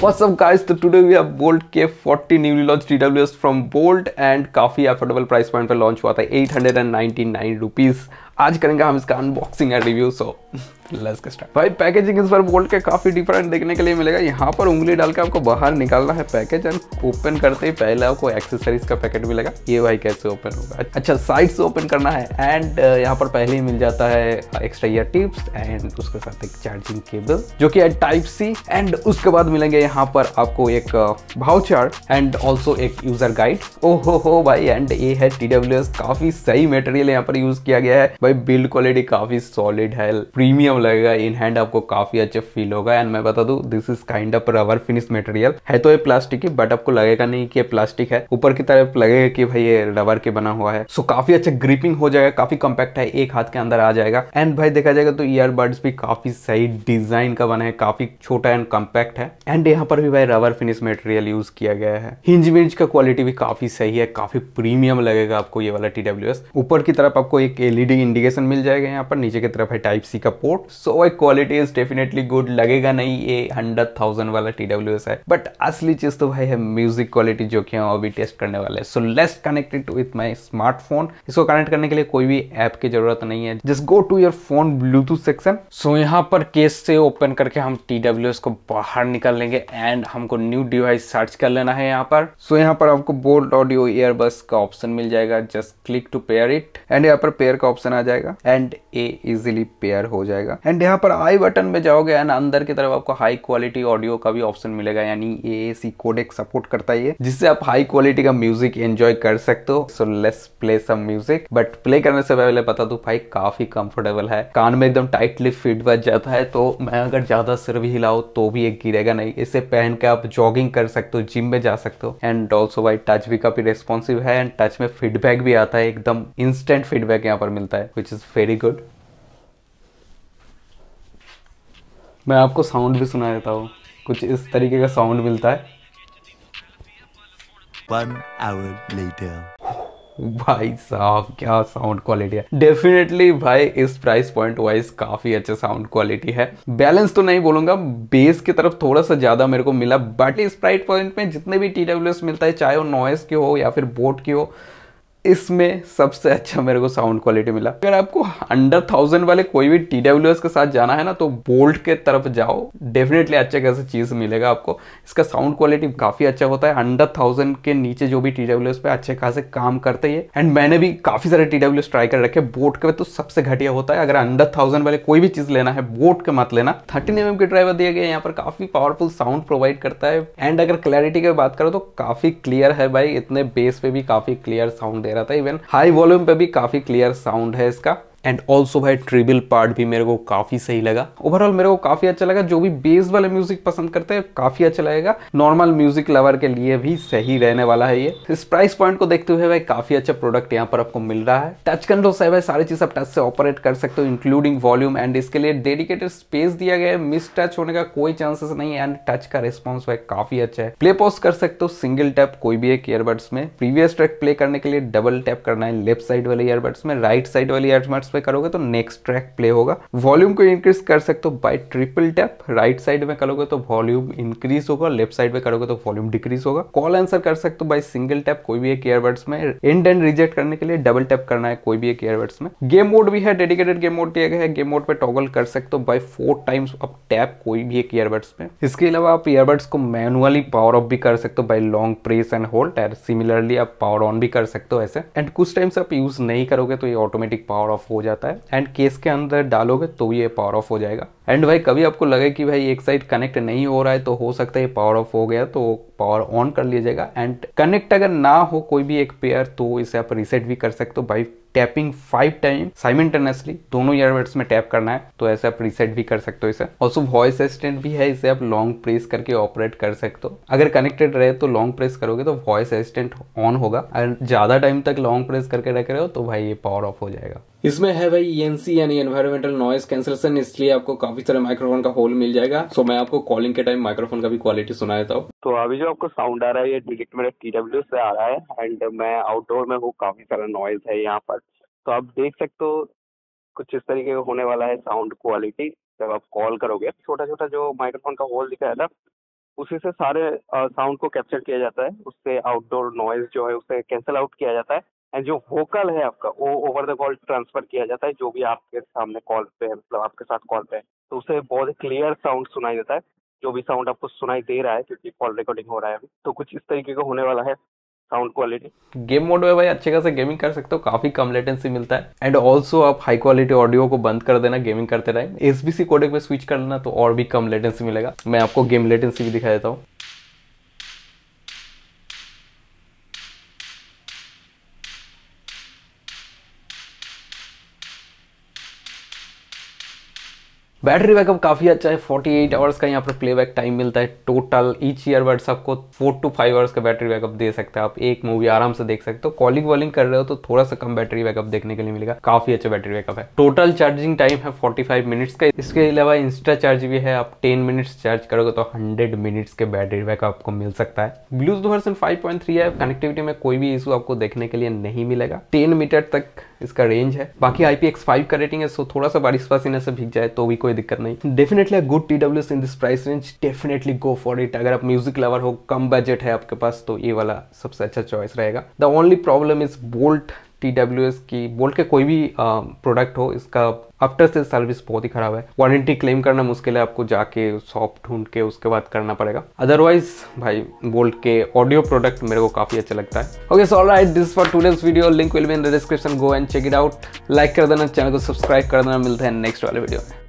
What's up guys, so today we have Bolt K40 newly launched DWS from Bolt and काफ़ी affordable price point पर launch हुआ था 899 rupees आज करेंगे हम इसका unboxing and review so let's get start भाई पैकेजिंग इस बार बोल्ट के काफ़ी डिफरेंट देखने के लिए मिलेगा यहाँ पर उंगली डाल के आपको बाहर निकालना है पैकेज एंड ओपन करते ही पहले आपको एक्सेसरीज का पैकेट मिलेगा ये भाई कैसे ओपन होगा अच्छा साइड से ओपन करना है एंड uh, यहाँ पर पहले ही मिल जाता है एक्स्ट्रा ईयर टिप्स एंड उसके साथ एक चार्जिंग केबल जो की टाइप सी एंड उसके बाद मिलेंगे यहाँ पर आपको एक भाउचर एंड ऑल्सो एक यूजर गाइड ओ हो हो भाई एंड ये है टी काफी सही मेटेरियल यहाँ पर यूज किया गया है भाई बिल्ड क्वालिटी काफ़ी सॉलिड है प्रीमियम लगेगा इन हैंड आपको काफ़ी अच्छे फील होगा एंड मैं बता दू this is kind of rubber finish material है तो ये प्लास्टिक की बट आपको लगेगा नहीं कि ये प्लास्टिक है ऊपर की तरफ लगेगा कि भाई ये रबर के बना हुआ है सो so, काफ़ी अच्छा ग्रिपिंग हो जाएगा काफ़ी कम्पैक्ट है एक हाथ के अंदर आ जाएगा एंड भाई देखा जाएगा तो ईयरबड्स भी काफ़ी सही डिजाइन का बना है काफ़ी छोटा एंड कम्पैक्ट है एंड यहाँ पर भी भाई रबर फिनिश मटेरियल यूज़ किया गया है हिंज विंज का क्वालिटी भी काफ़ी सही है काफ़ी प्रीमियम लगेगा आपको ये वाला टी ऊपर की तरफ आपको एक एलईडी इंडिकेशन मिल जाएगा यहाँ पर नीचे की तरफ है टाइप सी का पोर्ट सो एक क्वालिटी इज डेफिनेटली गुड लगेगा नहीं ये हंड्रेड थाउजेंड वाला टी डब्ल्यू एस है बट असली चीज तो भाई है म्यूजिक क्वालिटी जो कि हम अभी टेस्ट करने वाले हैं so let's connected with my smartphone इसको कनेक्ट करने के लिए कोई भी ऐप की जरूरत नहीं है just go to your phone Bluetooth section so यहाँ पर केस से ओपन करके हम टी डब्ल्यू एस को बाहर निकाल लेंगे एंड हमको न्यू डिवाइस सर्च कर लेना है यहाँ पर सो so, यहाँ पर आपको बोल्ड ऑडियो ईयरबस का ऑप्शन मिल जाएगा just click to pair it and यहाँ पर पेयर का ऑप्शन आ जाएगा एंड ए इजिली पेयर हो जाएगा एंड यहाँ पर आई बटन में जाओगे एंड अंदर की तरफ आपको हाई क्वालिटी ऑडियो का भी ऑप्शन मिलेगा यानी ए सी कोडेक सपोर्ट करता है जिससे आप हाई क्वालिटी का म्यूजिक एंजॉय कर सकते हो so let's play some music but play करने से पहले बता दू भाई काफी कंफर्टेबल है कान में एकदम टाइटली फिट बच जाता है तो मैं अगर ज्यादा सिर भी हिलाओ तो भी एक गिरेगा नहीं इसे पहन के आप जॉगिंग कर सकते हो जिम में जा सकते हो एंड ऑल्सो भाई टच भी काफी रेस्पॉन्सिव है एंड टच में फीडबैक भी आता है एकदम इंस्टेंट फीडबैक यहाँ पर मिलता है विच इज़ वेरी गुड मैं आपको साउंड भी सुना देता हूँ कुछ इस तरीके का साउंड मिलता है One hour later. भाई साहब क्या साउंड क्वालिटी है डेफिनेटली भाई इस प्राइस पॉइंट वाइज काफी अच्छा साउंड क्वालिटी है बैलेंस तो नहीं बोलूंगा बेस की तरफ थोड़ा सा ज्यादा मेरे को मिला बट इस प्राइस पॉइंट में जितने भी टी मिलता है चाहे वो नॉइस की हो या फिर बोट की हो इसमें सबसे अच्छा मेरे को साउंड क्वालिटी मिला अगर आपको अंडर थाउजेंड वाले कोई भी टी के साथ जाना है ना तो बोल्ट के तरफ जाओ डेफिनेटली अच्छे कैसे चीज मिलेगा आपको इसका साउंड क्वालिटी काफी अच्छा होता है अंडर थाउजेंड के नीचे जो भी टी पे अच्छे खासे काम करते हैं एंड मैंने भी काफी सारे टी ट्राई कर रखे बोट के तो सबसे घटिया होता है अगर अंडर थाउजेंड वाले कोई भी चीज लेना है बोट के मत लेना थर्टीन एम के ड्राइवर दिया गया यहाँ पर काफी पावरफुल साउंड प्रोवाइड करता है एंड अगर क्लैरिटी की बात करो तो काफी क्लियर है भाई इतने बेस पे भी काफी क्लियर साउंड दे रहा था इवन हाई वॉल्यूम पे भी काफी क्लियर साउंड है इसका एंड ऑल्सो भाई ट्रिबल पार्ट भी मेरे को काफ़ी सही लगा ओवरऑल मेरे को काफ़ी अच्छा लगा जो भी बेस वाला म्यूजिक पसंद करते हैं काफ़ी अच्छा लगेगा नॉर्मल म्यूजिक लवर के लिए भी सही रहने वाला है ये इस प्राइस पॉइंट को देखते हुए भाई काफ़ी अच्छा प्रोडक्ट यहाँ पर आपको मिल रहा है टच कंट्रोल से भाई सारी चीज़ आप टच से ऑपरेट कर सकते हो इंक्लूडिंग वॉल्यूम एंड इसके लिए डेडिकेटेड स्पेस दिया गया है मिस टच होने का कोई चांसेस नहीं है एंड टच का रिस्पॉन्स भाई काफ़ी अच्छा है प्ले पॉज कर सकते हो सिंगल टैप कोई भी एक ईयरबड्स में प्रीवियस ट्रैक प्ले करने के लिए डबल टैप करना है लेफ्ट साइड वाले ईयरबड्स में राइट साइड वाले ईयरबड्स पे करोगे तो नेक्स्ट ट्रैक प्ले होगा वॉल्यूम को इंक्रीज कर सकते हो by triple tap right side में करोगे तो वॉल्यूम इंक्रीज होगा लेफ्ट साइड में करोगे तो वॉल्यूम डिक्रीज होगा कॉल आंसर कर सकते हो बाय सिंगल टैप कोई भी एक ईयरबड्स में एंड एंड रिजेक्ट करने के लिए डबल टैप करना है कोई भी एक ईयरबड्स में गेम मोड भी है डेडिकेटेड गेम मोड दिया गया है गेम मोड पे टॉगल कर सकते हो by four times up tap कोई भी एक ईयरबड्स में इसके अलावा आप ईयरबड्स को मैनुअली पावर ऑफ भी कर सकते हो by long press and hold and similarly आप पावर ऑन भी कर सकते हो ऐसे एंड कुछ टाइम्स आप यूज नहीं करोगे तो ये ऑटोमेटिक पावर ऑफ हो हो जाता है एंड केस के अंदर डालोगे तो ये पावर ऑफ हो जाएगा एंड भाई कभी आपको लगे कि भाई एक साइड कनेक्ट नहीं हो रहा है तो हो सकता है पावर ऑफ हो गया तो पावर ऑन कर लिया जाएगा एंड कनेक्ट अगर ना हो कोई भी एक पेयर तो इसे आप रिसेट भी कर सकते हो by tapping five time simultaneously दोनों ईयरबड्स में टैप करना है तो ऐसे आप रिसेट भी कर सकते हो इसे ऑल्सो वॉइस असिस्टेंट भी है इसे आप लॉन्ग प्रेस करके ऑपरेट कर सकते हो अगर कनेक्टेड रहे तो लॉन्ग प्रेस करोगे तो वॉइस असिस्टेंट ऑन होगा अगर ज्यादा टाइम तक लॉन्ग प्रेस करके रख रहे हो तो भाई ये पावर ऑफ हो जाएगा इसमें है भाई ईएनसी e यानी एनवायरमेंटल नॉइस कैंसलेशन इसलिए आपको काफी सारे माइक्रोफोन का होल मिल जाएगा सो मैं आपको कॉलिंग के टाइम माइक्रोफोन का भी क्वालिटी सुना देता हूँ तो अभी जो आपको साउंड आ रहा है ये डायरेक्ट मेरा टी डब्ल्यू से आ रहा है एंड मैं आउटडोर में हूँ काफी सारा नॉइज है यहाँ पर तो आप देख सकते हो कुछ इस तरीके का होने वाला है साउंड क्वालिटी जब आप कॉल करोगे छोटा छोटा जो माइक्रोफोन का होल दिखा है ना उसी से सारे साउंड को कैप्चर किया जाता है उससे आउटडोर नॉइज जो है उसे कैंसिल आउट किया जाता है एंड जो वोकल है आपका वो ओवर द कॉल ट्रांसफर किया जाता है जो भी आपके सामने कॉल पे मतलब आपके साथ कॉल पे है तो उसे बहुत क्लियर साउंड सुनाई देता है जो भी साउंड आपको सुनाई दे रहा है क्योंकि कॉल रिकॉर्डिंग हो रहा है तो कुछ इस तरीके का होने वाला है साउंड क्वालिटी गेम मोड में भाई अच्छे खासे गेमिंग कर सकते हो काफी कम लेटेंसी मिलता है एंड ऑल्सो आप हाई क्वालिटी ऑडियो को बंद कर देना गेमिंग करते टाइम एसबीसी कोडेक में स्विच कर लेना तो और भी कम लेटेंसी मिलेगा मैं आपको गेम लेटेंसी भी दिखा देता हूँ बैटरी बैकअप काफ़ी अच्छा है 48 एट आवर्स का यहाँ पर प्लेबैक टाइम मिलता है टोटल ईच ईयरबड्स आपको फोर टू फाइव आवर्स का बैटरी बैकअप दे सकते हैं आप एक मूवी आराम से देख सकते हो कॉलिंग वॉलिंग कर रहे हो तो थोड़ा सा कम बैटरी बैकअप देखने के लिए मिलेगा काफ़ी अच्छा बैटरी बैकअप है टोटल चार्जिंग टाइम है फोर्टी फाइव मिनट्स का इसके अलावा इंस्टा चार्ज भी है आप टेन मिनट्स चार्ज करोगे तो हंड्रेड मिनट्स के बैटरी बैकअप आपको मिल सकता है ब्लूटूथ वर्सन फाइव है कनेक्टिविटी में कोई भी इशू आपको देखने के लिए नहीं मिलेगा टेन मीटर तक इसका रेंज है बाकी आई फाइव का रेटिंग है सो थोड़ा सा बारिश पासीना से भीग जाए तो भी कोई कोई दिक्कत नहीं definitely good T W in this price range definitely go for it अगर आप म्यूजिक लवर हो कम बजट है आपके पास तो ये वाला सबसे अच्छा चॉइस रहेगा the only problem is Boult T W S की बोल्ट के कोई भी प्रोडक्ट हो इसका आफ्टर सेल सर्विस बहुत ही खराब है वारंटी क्लेम करना मुश्किल है आपको जाके शॉप ढूंढ के उसके बाद करना पड़ेगा अदरवाइज भाई बोल्ट के ऑडियो प्रोडक्ट मेरे को काफी अच्छा लगता है okay so right this for today's video link will be in the description go and check it out like कर देना चैनल को सब्सक्राइब कर देना मिलता है नेक्स्ट वाले वीडियो में